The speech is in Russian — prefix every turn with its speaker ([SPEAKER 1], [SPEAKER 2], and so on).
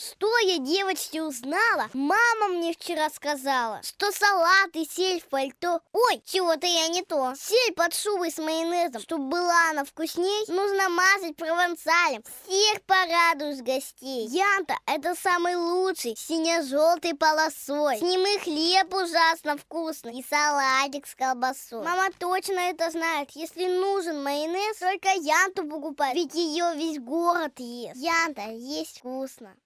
[SPEAKER 1] Что я, девочки, узнала? Мама мне вчера сказала, что салат и сель в пальто. Ой, чего-то я не то. Сель под шубой с майонезом, чтобы была она вкусней, нужно мазать провансалем. Всех порадуешь гостей. Янта – это самый лучший, сине-желтой полосой. С ним и хлеб ужасно вкусный, и салатик с колбасой. Мама точно это знает. Если нужен майонез, только Янту покупай, ведь ее весь город ест. Янта есть вкусно.